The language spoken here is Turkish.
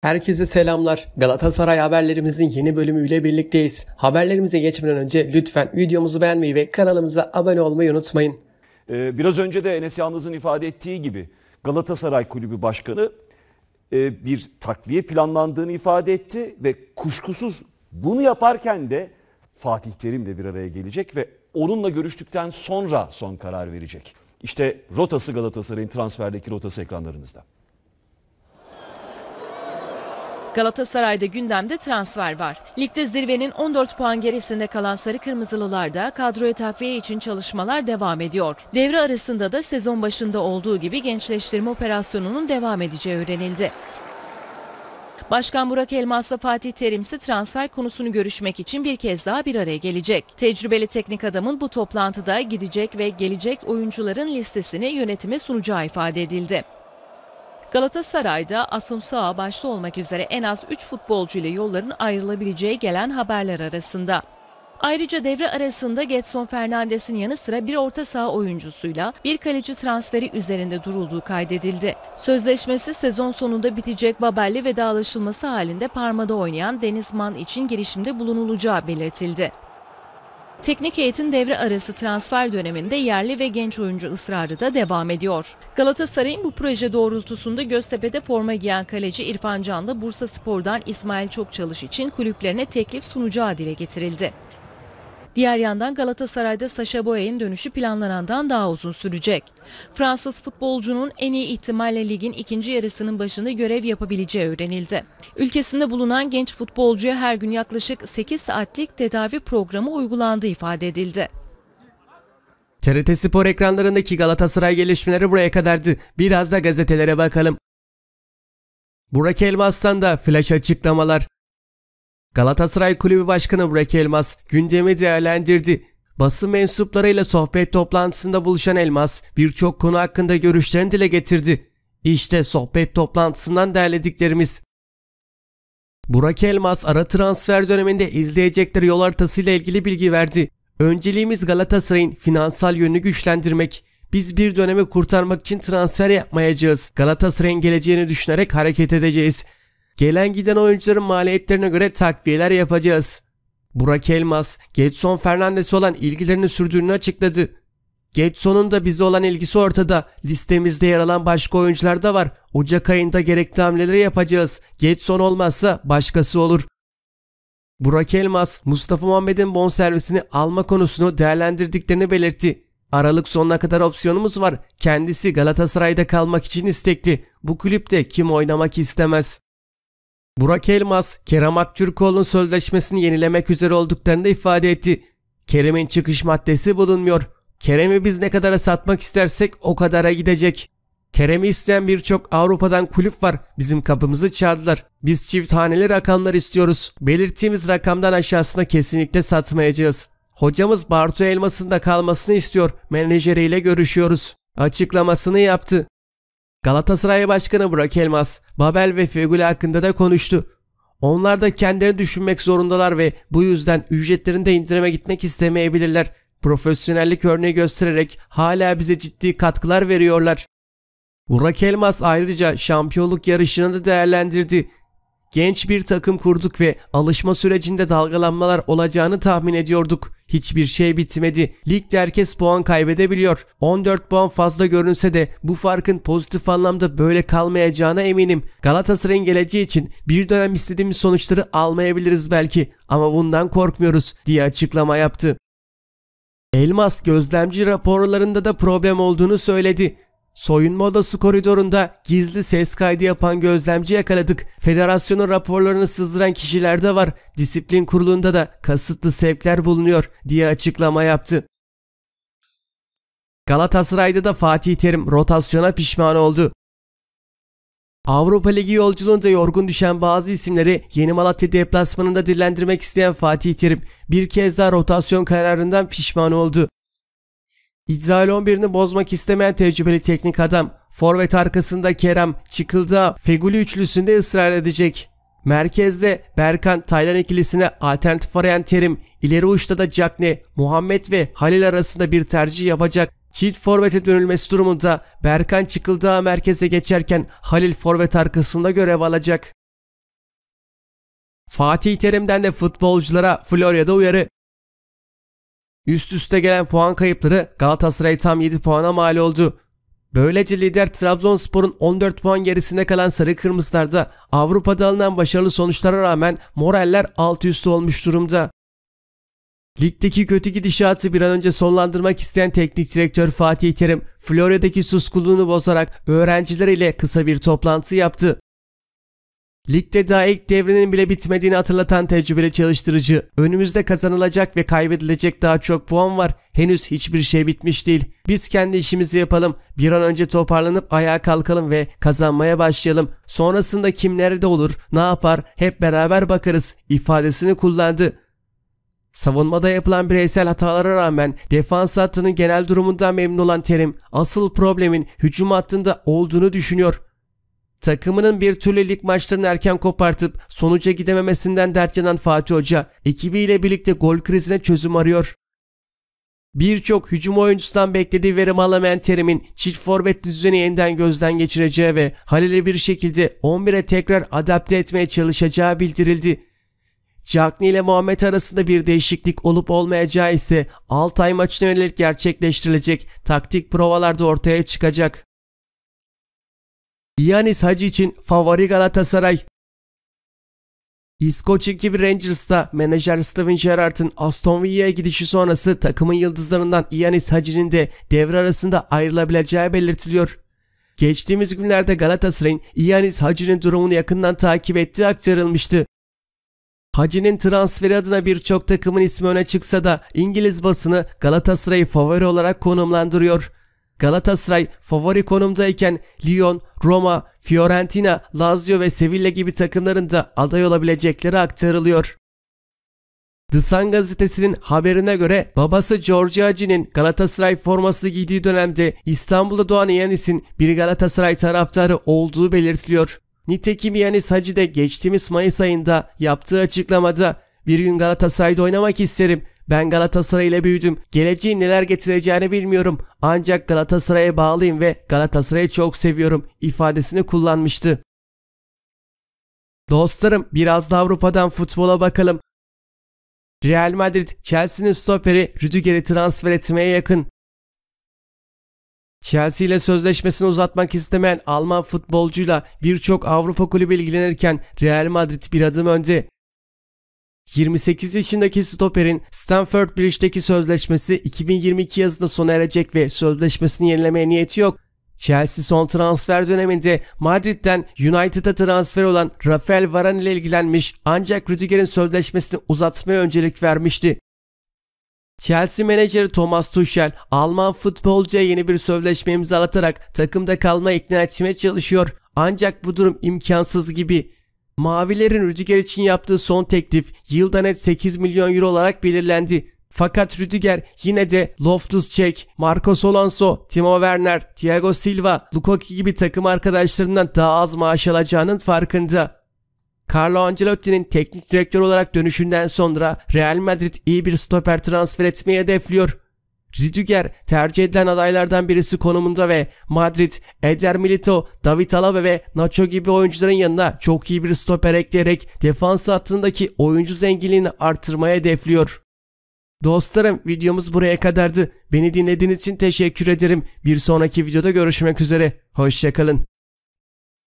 Herkese selamlar. Galatasaray haberlerimizin yeni bölümüyle birlikteyiz. Haberlerimize geçmeden önce lütfen videomuzu beğenmeyi ve kanalımıza abone olmayı unutmayın. Ee, biraz önce de Enes Yalnız'ın ifade ettiği gibi Galatasaray Kulübü Başkanı e, bir takviye planlandığını ifade etti ve kuşkusuz bunu yaparken de Fatih Terim de bir araya gelecek ve onunla görüştükten sonra son karar verecek. İşte rotası Galatasaray'ın transferdeki rotası ekranlarınızda. Galatasaray'da gündemde transfer var. Ligde zirvenin 14 puan gerisinde kalan Sarı kırmızılılarda kadroya takviye için çalışmalar devam ediyor. Devre arasında da sezon başında olduğu gibi gençleştirme operasyonunun devam edeceği öğrenildi. Başkan Burak Elmas'la Fatih Terimsi transfer konusunu görüşmek için bir kez daha bir araya gelecek. Tecrübeli teknik adamın bu toplantıda gidecek ve gelecek oyuncuların listesini yönetime sunacağı ifade edildi. Galatasaray'da Asumsağa başta olmak üzere en az 3 futbolcu ile yolların ayrılabileceği gelen haberler arasında. Ayrıca devre arasında Getson Fernandes'in yanı sıra bir orta saha oyuncusuyla bir kaleci transferi üzerinde durulduğu kaydedildi. Sözleşmesi sezon sonunda bitecek Babel'le vedalaşılması halinde Parma'da oynayan Denizman için girişimde bulunulacağı belirtildi. Teknik heyetin devre arası transfer döneminde yerli ve genç oyuncu ısrarı da devam ediyor. Galatasaray'ın bu proje doğrultusunda Göztepe'de forma giyen kaleci İrfan Can da Bursa Spor'dan İsmail Çokçalış için kulüplerine teklif sunacağı dile getirildi. Diğer yandan Galatasaray'da Sacha Boey'in dönüşü planlanandan daha uzun sürecek. Fransız futbolcunun en iyi ihtimalle ligin ikinci yarısının başında görev yapabileceği öğrenildi. Ülkesinde bulunan genç futbolcuya her gün yaklaşık 8 saatlik tedavi programı uygulandığı ifade edildi. TRT Spor ekranlarındaki Galatasaray gelişmeleri buraya kadardı. Biraz da gazetelere bakalım. Burak Elmas'tan da flash açıklamalar. Galatasaray Kulübü Başkanı Burak Elmas gündemi değerlendirdi. Basın mensuplarıyla sohbet toplantısında buluşan Elmas birçok konu hakkında görüşlerini dile getirdi. İşte sohbet toplantısından derlediklerimiz. Burak Elmas ara transfer döneminde izleyecekleri yol haritasıyla ilgili bilgi verdi. Önceliğimiz Galatasaray'ın finansal yönünü güçlendirmek. Biz bir dönemi kurtarmak için transfer yapmayacağız. Galatasaray'ın geleceğini düşünerek hareket edeceğiz. Gelen giden oyuncuların maliyetlerine göre takviyeler yapacağız. Burak Elmas, Getson Fernandes'e olan ilgilerini sürdüğünü açıkladı. Getson'un da bize olan ilgisi ortada. Listemizde yer alan başka oyuncular da var. Ocak ayında gerekli hamleleri yapacağız. Getson olmazsa başkası olur. Burak Elmas, Mustafa Muhammed'in bonservisini alma konusunu değerlendirdiklerini belirtti. Aralık sonuna kadar opsiyonumuz var. Kendisi Galatasaray'da kalmak için istekli. Bu kulüpte kim oynamak istemez? Burak Elmas, Kerem Aktürkoğlu'nun sözleşmesini yenilemek üzere olduklarını da ifade etti. Kerem'in çıkış maddesi bulunmuyor. Kerem'i biz ne kadara satmak istersek o kadara gidecek. Kerem'i isteyen birçok Avrupa'dan kulüp var. Bizim kapımızı çaldılar. Biz çift haneli rakamlar istiyoruz. Belirttiğimiz rakamdan aşağısına kesinlikle satmayacağız. Hocamız Bartu Elmas'ın da kalmasını istiyor. Menajeriyle görüşüyoruz. Açıklamasını yaptı. Galatasaray Başkanı Burak Elmas, Babel ve Fegül hakkında da konuştu. Onlar da kendilerini düşünmek zorundalar ve bu yüzden ücretlerini de indirime gitmek istemeyebilirler. Profesyonellik örneği göstererek hala bize ciddi katkılar veriyorlar. Burak Elmas ayrıca şampiyonluk yarışını da değerlendirdi. Genç bir takım kurduk ve alışma sürecinde dalgalanmalar olacağını tahmin ediyorduk. Hiçbir şey bitmedi. Ligde herkes puan kaybedebiliyor. 14 puan fazla görünse de bu farkın pozitif anlamda böyle kalmayacağına eminim. Galatasaray'ın geleceği için bir dönem istediğimiz sonuçları almayabiliriz belki ama bundan korkmuyoruz diye açıklama yaptı. Elmas gözlemci raporlarında da problem olduğunu söyledi. Soyunma odası koridorunda gizli ses kaydı yapan gözlemci yakaladık. Federasyonun raporlarını sızdıran kişiler de var. Disiplin kurulunda da kasıtlı sevkler bulunuyor diye açıklama yaptı. Galatasaray'da da Fatih Terim rotasyona pişman oldu. Avrupa Ligi yolculuğunda yorgun düşen bazı isimleri Yeni Malatya deplasmanında dillendirmek isteyen Fatih Terim bir kez daha rotasyon kararından pişman oldu. İddialı 11'ini bozmak istemeyen tecrübeli teknik adam, forvet arkasında Kerem, Çıkılda, Feguli üçlüsünde ısrar edecek. Merkezde Berkan Taylan ikilisine alternatif arayan Terim, ileri uçta da Cagney, Muhammed ve Halil arasında bir tercih yapacak. Çift forvete dönülmesi durumunda Berkan Çıkıldağ merkeze geçerken Halil forvet arkasında görev alacak. Fatih Terim'den de futbolculara Florya'da uyarı Üst üste gelen puan kayıpları Galatasaray tam 7 puana mal oldu. Böylece lider Trabzonspor'un 14 puan gerisinde kalan Sarı Kırmızılar'da Avrupa'da alınan başarılı sonuçlara rağmen moraller alt üst olmuş durumda. Ligdeki kötü gidişatı bir an önce sonlandırmak isteyen teknik direktör Fatih Terim, Florya'daki suskunluğunu bozarak öğrenciler kısa bir toplantı yaptı. Ligde daha ilk devrenin bile bitmediğini hatırlatan tecrübeli çalıştırıcı. Önümüzde kazanılacak ve kaybedilecek daha çok puan var. Henüz hiçbir şey bitmiş değil. Biz kendi işimizi yapalım. Bir an önce toparlanıp ayağa kalkalım ve kazanmaya başlayalım. Sonrasında kim nerede olur, ne yapar hep beraber bakarız ifadesini kullandı. Savunmada yapılan bireysel hatalara rağmen defans hattının genel durumundan memnun olan Terim asıl problemin hücum hattında olduğunu düşünüyor. Takımının bir türlü lig maçlarını erken kopartıp sonuca gidememesinden dert yanan Fatih Hoca ekibiyle birlikte gol krizine çözüm arıyor. Birçok hücum oyuncusundan beklediği verim alamayan Terim'in çift forvet düzeni yeniden gözden geçireceği ve Halil'i bir şekilde 11'e tekrar adapte etmeye çalışacağı bildirildi. Cagney ile Muhammed arasında bir değişiklik olup olmayacağı ise ay maçına yönelik gerçekleştirilecek taktik provalarda ortaya çıkacak. Yani Sacı için favori Galatasaray. İskoç ekibi Rangers'ta menajer Steven Gerrard'ın Aston Villa'ya gidişi sonrası takımın yıldızlarından Ianis Hacı'nin de devre arasında ayrılabileceği belirtiliyor. Geçtiğimiz günlerde Galatasaray'ın Ianis Hacı'nin durumunu yakından takip ettiği aktarılmıştı. Hacı'nin transferi adına birçok takımın ismi öne çıksa da İngiliz basını Galatasaray'ı favori olarak konumlandırıyor. Galatasaray favori konumdayken Lyon, Roma, Fiorentina, Lazio ve Sevilla gibi takımların da aday olabilecekleri aktarılıyor. The Sun gazetesinin haberine göre babası George Hacı'nin Galatasaray forması giydiği dönemde İstanbul'da doğan Yanis'in bir Galatasaray taraftarı olduğu belirtiliyor. Nitekim Yanis Hacı de geçtiğimiz Mayıs ayında yaptığı açıklamada bir gün Galatasaray'da oynamak isterim. Ben Galatasaray ile büyüdüm. Geleceğin neler getireceğini bilmiyorum. Ancak Galatasaray'a bağlıyım ve Galatasaray'ı çok seviyorum ifadesini kullanmıştı. Dostlarım biraz da Avrupa'dan futbola bakalım. Real Madrid Chelsea'nin stoperi Rüdiger'i transfer etmeye yakın. Chelsea ile sözleşmesini uzatmak istemeyen Alman futbolcuyla birçok Avrupa kulübü ilgilenirken Real Madrid bir adım önde. 28 yaşındaki stoperin Stanford Bridge'deki sözleşmesi 2022 yazında sona erecek ve sözleşmesini yenilemeye niyeti yok. Chelsea son transfer döneminde Madrid'den United'a transfer olan Rafael Varane ile ilgilenmiş ancak Rüdiger'in sözleşmesini uzatmaya öncelik vermişti. Chelsea menajeri Thomas Tuchel, Alman futbolcuya yeni bir sözleşme imzalatarak takımda kalma ikna etmeye çalışıyor. Ancak bu durum imkansız gibi. Mavilerin Rüdiger için yaptığı son teklif yılda net 8 milyon euro olarak belirlendi. Fakat Rüdiger yine de Loftus-Cheek, Marcos Alonso, Timo Werner, Thiago Silva, Lukaku gibi takım arkadaşlarından daha az maaş alacağının farkında. Carlo Ancelotti'nin teknik direktör olarak dönüşünden sonra Real Madrid iyi bir stoper transfer etmeyi hedefliyor. Ritüger tercih edilen adaylardan birisi konumunda ve Madrid, Eder Milito, David Alaba ve Nacho gibi oyuncuların yanına çok iyi bir stoper ekleyerek defans hattındaki oyuncu zenginliğini artırmaya hedefliyor. Dostlarım videomuz buraya kadardı. Beni dinlediğiniz için teşekkür ederim. Bir sonraki videoda görüşmek üzere. Hoşçakalın.